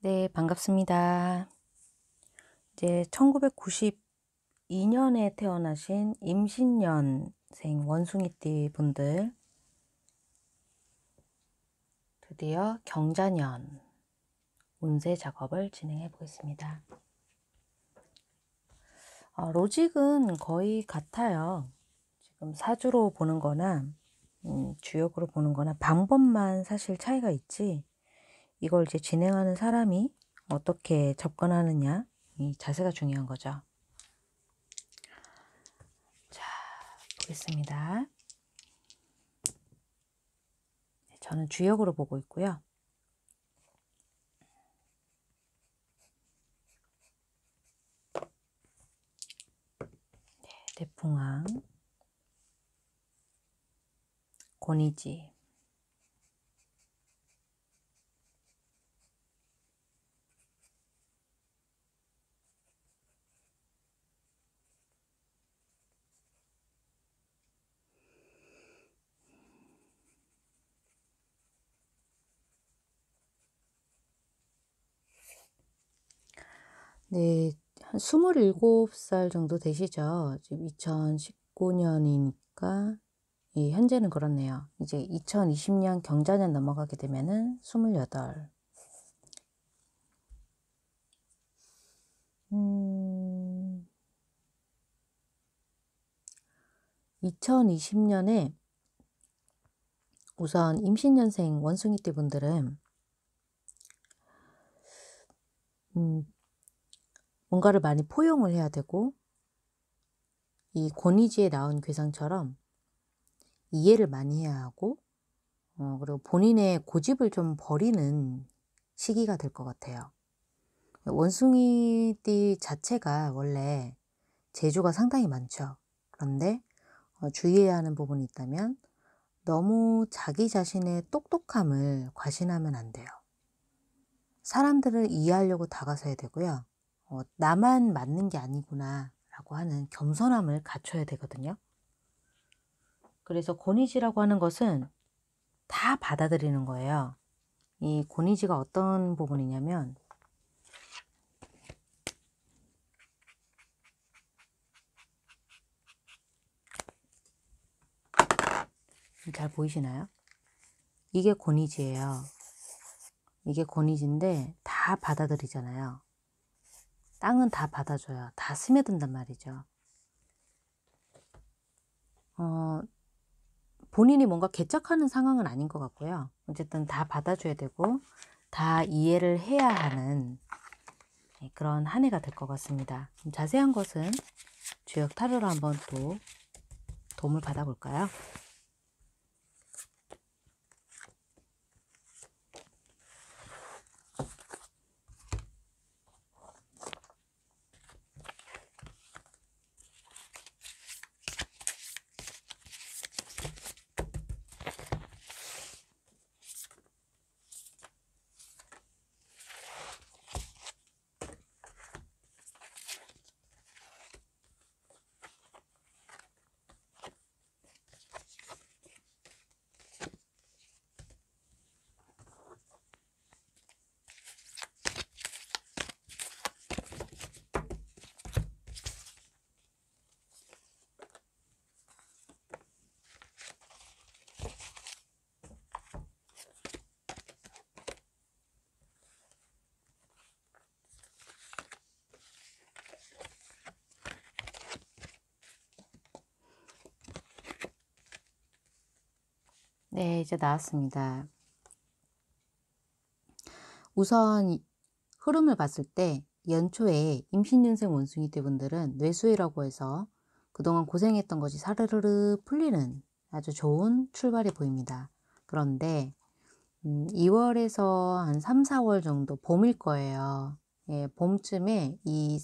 네, 반갑습니다. 이제 1992년에 태어나신 임신년생 원숭이띠 분들 드디어 경자년 운세 작업을 진행해 보겠습니다. 어, 로직은 거의 같아요. 지금 사주로 보는 거나 음, 주역으로 보는 거나 방법만 사실 차이가 있지 이걸 이제 진행하는 사람이 어떻게 접근하느냐 이 자세가 중요한 거죠. 자, 보겠습니다. 네, 저는 주역으로 보고 있고요. 네, 대풍왕, 고니지, 네, 한 27살 정도 되시죠? 지금 2019년이니까, 예, 현재는 그렇네요. 이제 2020년 경자년 넘어가게 되면은 28. 음, 2020년에 우선 임신년생 원숭이띠 분들은 음, 뭔가를 많이 포용을 해야 되고 이 고니지에 나온 괴상처럼 이해를 많이 해야 하고 어, 그리고 본인의 고집을 좀 버리는 시기가 될 것 같아요. 원숭이띠 자체가 원래 재주가 상당히 많죠. 그런데 어, 주의해야 하는 부분이 있다면 너무 자기 자신의 똑똑함을 과신하면 안 돼요. 사람들을 이해하려고 다가서야 되고요. 어, 나만 맞는 게 아니구나 라고 하는 겸손함을 갖춰야 되거든요. 그래서 고니지라고 하는 것은 다 받아들이는 거예요. 이 고니지가 어떤 부분이냐면 음, 잘 보이시나요? 이게 고니지예요. 이게 고니지인데 다 받아들이잖아요. 땅은 다 받아줘요. 다 스며든단 말이죠. 어, 본인이 뭔가 개척하는 상황은 아닌 것 같고요. 어쨌든 다 받아줘야 되고 다 이해를 해야 하는 예, 그런 한 해가 될 것 같습니다. 자세한 것은 주역 타로로 한번 또 도움을 받아볼까요? 네, 이제 나왔습니다. 우선 흐름을 봤을 때 연초에 임신년생 원숭이 떼분들은 뇌수해라고 해서 그동안 고생했던 것이 사르르르 풀리는 아주 좋은 출발이 보입니다. 그런데 음, 2월에서 한 3, 4월 정도 봄일 거예요. 예, 봄쯤에 이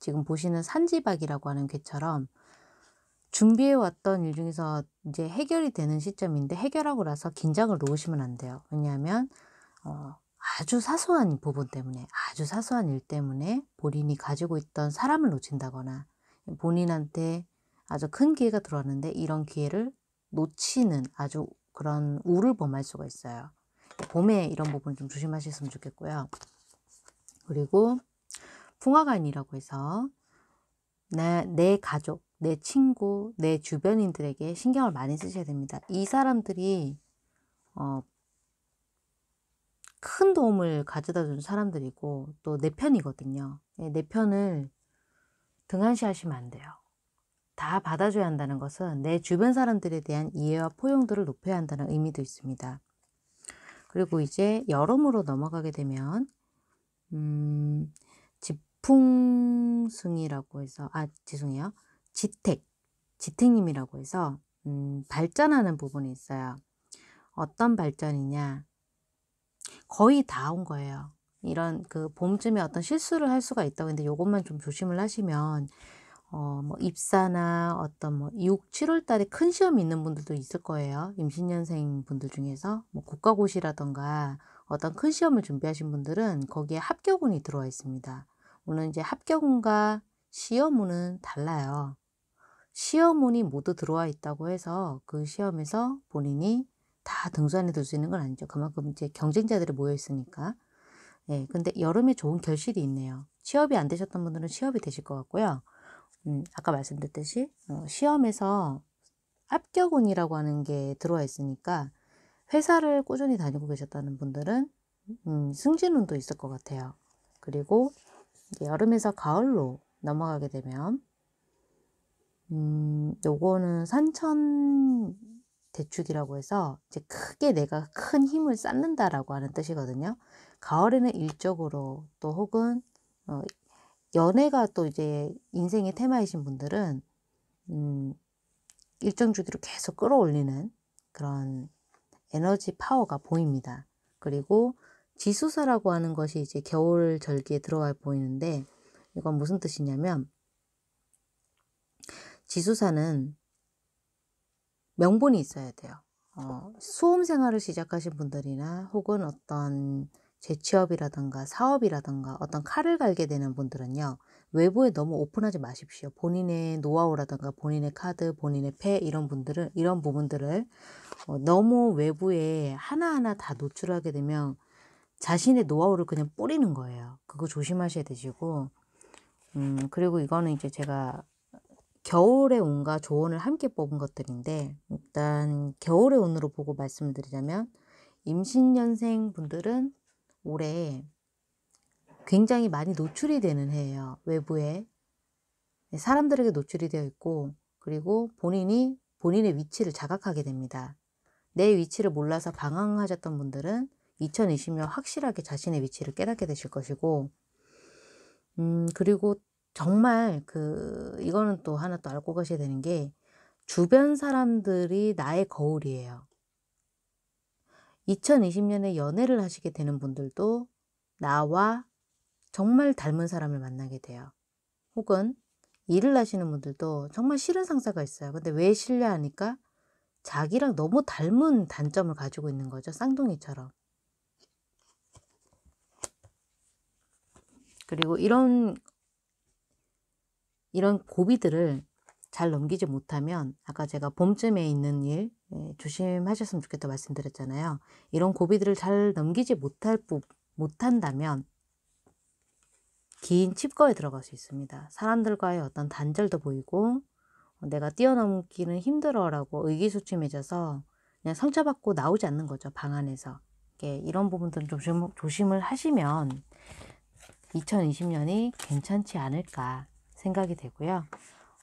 지금 보시는 산지박이라고 하는 괴처럼 준비해왔던 일 중에서 이제 해결이 되는 시점인데 해결하고 나서 긴장을 놓으시면 안 돼요. 왜냐하면 어, 아주 사소한 부분 때문에 아주 사소한 일 때문에 본인이 가지고 있던 사람을 놓친다거나 본인한테 아주 큰 기회가 들어왔는데 이런 기회를 놓치는 아주 그런 우를 범할 수가 있어요. 봄에 이런 부분 좀 조심하셨으면 좋겠고요. 그리고 풍화관이라고 해서 내, 내 가족, 내 친구, 내 주변인들에게 신경을 많이 쓰셔야 됩니다. 이 사람들이 어, 큰 도움을 가져다 준 사람들이고 또 내 편이거든요. 예, 내 편을 등한시하시면 안 돼요. 다 받아줘야 한다는 것은 내 주변 사람들에 대한 이해와 포용도를 높여야 한다는 의미도 있습니다. 그리고 이제 여름으로 넘어가게 되면 음, 지풍승이라고 해서 아 죄송해요. 지택, 지택님이라고 해서 음, 발전하는 부분이 있어요. 어떤 발전이냐? 거의 다 온 거예요. 이런 그 봄쯤에 어떤 실수를 할 수가 있다고 했는데 이것만 좀 조심을 하시면 어, 뭐 입사나 어떤 뭐 6, 7월 달에 큰 시험이 있는 분들도 있을 거예요. 임신년생 분들 중에서 뭐 국가고시라던가 어떤 큰 시험을 준비하신 분들은 거기에 합격운이 들어와 있습니다. 물론 이제 합격운과 시험운은 달라요. 시험문이 모두 들어와 있다고 해서 그 시험에서 본인이 다 등수안에 들 수 있는 건 아니죠. 그만큼 이제 경쟁자들이 모여 있으니까. 예, 근데 여름에 좋은 결실이 있네요. 취업이 안 되셨던 분들은 취업이 되실 것 같고요. 음, 아까 말씀드렸듯이 어, 시험에서 합격운이라고 하는 게 들어와 있으니까 회사를 꾸준히 다니고 계셨다는 분들은 음, 승진운도 있을 것 같아요. 그리고 여름에서 가을로 넘어가게 되면 음, 요거는 산천 대축이라고 해서 이제 크게 내가 큰 힘을 쌓는다라고 하는 뜻이거든요. 가을에는 일적으로 또 혹은 어, 연애가 또 이제 인생의 테마이신 분들은 음, 일정 주기로 계속 끌어올리는 그런 에너지 파워가 보입니다. 그리고 지수사라고 하는 것이 이제 겨울 절기에 들어와 보이는데 이건 무슨 뜻이냐면 지수사는 명분이 있어야 돼요. 어, 수험 생활을 시작하신 분들이나 혹은 어떤 재취업이라든가 사업이라든가 어떤 칼을 갈게 되는 분들은요. 외부에 너무 오픈하지 마십시오. 본인의 노하우라든가 본인의 카드, 본인의 패 이런 분들을 이런 부분들을 어, 너무 외부에 하나하나 다 노출하게 되면 자신의 노하우를 그냥 뿌리는 거예요. 그거 조심하셔야 되시고 음, 그리고 이거는 이제 제가 겨울의 운과 조언을 함께 뽑은 것들인데 일단 겨울의 운으로 보고 말씀 드리자면 임신년생 분들은 올해 굉장히 많이 노출이 되는 해예요. 외부에 네, 사람들에게 노출이 되어 있고 그리고 본인이 본인의 위치를 자각하게 됩니다. 내 위치를 몰라서 방황하셨던 분들은 2020년 확실하게 자신의 위치를 깨닫게 되실 것이고 음, 그리고 정말 그 이거는 또 하나 또 알고 가셔야 되는 게 주변 사람들이 나의 거울이에요. 2020년에 연애를 하시게 되는 분들도 나와 정말 닮은 사람을 만나게 돼요. 혹은 일을 하시는 분들도 정말 싫은 상사가 있어요. 근데 왜 싫냐 하니까 자기랑 너무 닮은 단점을 가지고 있는 거죠. 쌍둥이처럼. 그리고 이런 이런 고비들을 잘 넘기지 못하면 아까 제가 봄쯤에 있는 일 예, 조심하셨으면 좋겠다 말씀드렸잖아요. 이런 고비들을 잘 넘기지 못할 뿐 못한다면 긴 칩거에 들어갈 수 있습니다. 사람들과의 어떤 단절도 보이고 내가 뛰어넘기는 힘들어라고 의기소침해져서 그냥 상처받고 나오지 않는 거죠. 방 안에서. 예, 이런 부분들은 조심, 조심을 하시면 2020년이 괜찮지 않을까 생각이 되고요.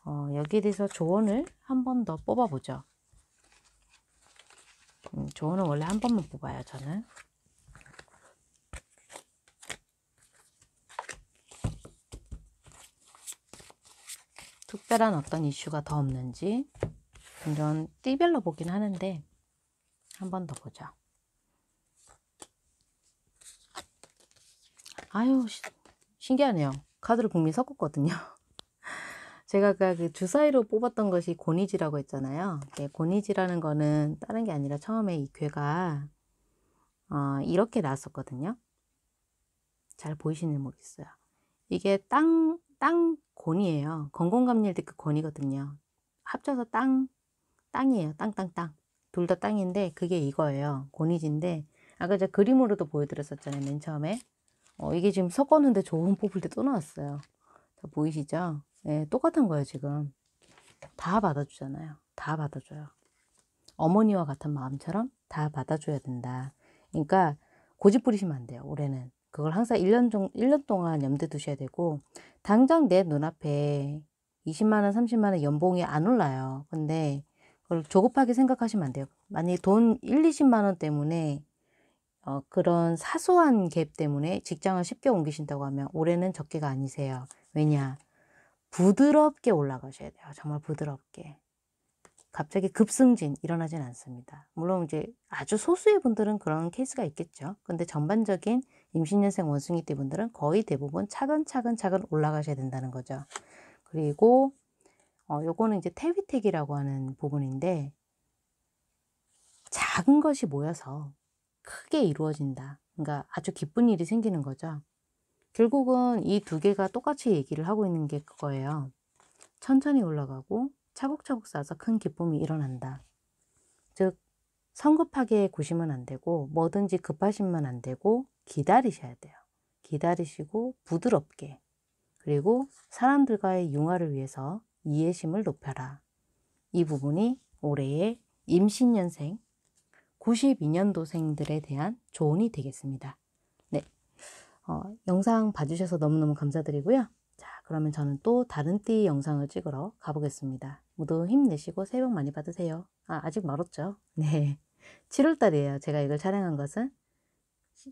어, 여기에 대해서 조언을 한 번 더 뽑아보죠. 음, 조언은 원래 한 번만 뽑아요, 저는. 특별한 어떤 이슈가 더 없는지 이런 띠별로 보긴 하는데 한 번 더 보자. 아유 신기하네요. 카드를 국민 섞었거든요. 제가 그, 그 주사위로 뽑았던 것이 고니지라고 했잖아요. 고니지라는 거는 다른 게 아니라 처음에 이 괴가 어, 이렇게 나왔었거든요. 잘보이시는 모르겠어요. 이게 땅, 땅 곤이에요. 건공감일때 그 곤이거든요. 합쳐서 땅, 땅이에요. 땅, 땅, 땅. 둘 다 땅인데 그게 이거예요. 곤이지인데 아까 제가 그림으로도 보여드렸었잖아요. 맨 처음에. 어, 이게 지금 섞었는데 좋은 뽑을 때 또 나왔어요. 보이시죠? 예, 똑같은 거예요, 지금. 다 받아주잖아요. 다 받아줘요. 어머니와 같은 마음처럼 다 받아줘야 된다. 그러니까 고집 부리시면 안 돼요, 올해는. 그걸 항상 1년, 중, 1년 동안 염두에 두셔야 되고, 당장 내 눈앞에 20만원, 30만원 연봉이 안 올라요. 근데 그걸 조급하게 생각하시면 안 돼요. 만약에 돈 1, 20만원 때문에 어, 그런 사소한 갭 때문에 직장을 쉽게 옮기신다고 하면 올해는 적게가 아니세요. 왜냐? 부드럽게 올라가셔야 돼요. 정말 부드럽게. 갑자기 급승진 일어나진 않습니다. 물론 이제 아주 소수의 분들은 그런 케이스가 있겠죠. 근데 전반적인 임신년생 원숭이 띠 분들은 거의 대부분 차근차근 차근 올라가셔야 된다는 거죠. 그리고 어, 요거는 이제 태비택이라고 하는 부분인데 작은 것이 모여서 크게 이루어진다. 그러니까 아주 기쁜 일이 생기는 거죠. 결국은 이 두 개가 똑같이 얘기를 하고 있는 게 그거예요. 천천히 올라가고 차곡차곡 쌓아서 큰 기쁨이 일어난다. 즉, 성급하게 구시면 안 되고 뭐든지 급하시면 안 되고 기다리셔야 돼요. 기다리시고 부드럽게 그리고 사람들과의 융화를 위해서 이해심을 높여라. 이 부분이 올해의 임신년생 92년도생들에 대한 조언이 되겠습니다. 어, 영상 봐주셔서 너무너무 감사드리고요. 자, 그러면 저는 또 다른 띠 영상을 찍으러 가보겠습니다. 모두 힘내시고 새해 복 많이 받으세요. 아, 아직 멀었죠? 네. 7월달이에요. 제가 이걸 촬영한 것은.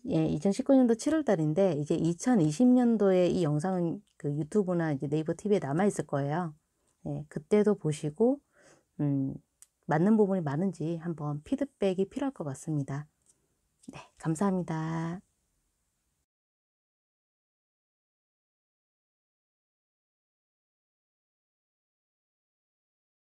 예, 2019년도 7월달인데 이제 2020년도에 이 영상은 그 유튜브나 이제 네이버 TV에 남아 있을 거예요. 예, 그때도 보시고 음, 맞는 부분이 많은지 한번 피드백이 필요할 것 같습니다. 네, 감사합니다.